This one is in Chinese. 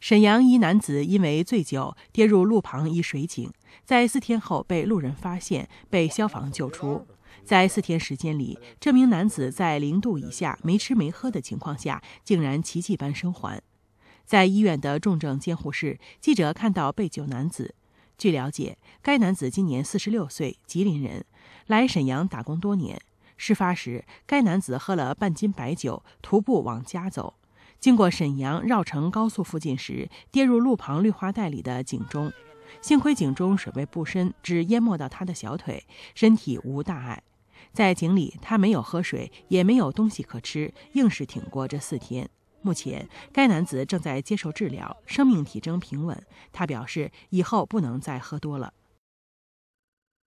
沈阳一男子因为醉酒跌入路旁一水井，在四天后被路人发现，被消防救出。在四天时间里，这名男子在零度以下没吃没喝的情况下，竟然奇迹般生还。在医院的重症监护室，记者看到被救男子。据了解，该男子今年四十六岁，吉林人，来沈阳打工多年。事发时，该男子喝了半斤白酒，徒步往家走。经过沈阳绕城高速附近时，跌入路旁绿化带里的井中。幸亏井中水位不深，只淹没到他的小腿，身体无大碍。在井里，他没有喝水，也没有东西可吃，硬是挺过这四天。目前，该男子正在接受治疗，生命体征平稳。他表示，以后不能再喝多了。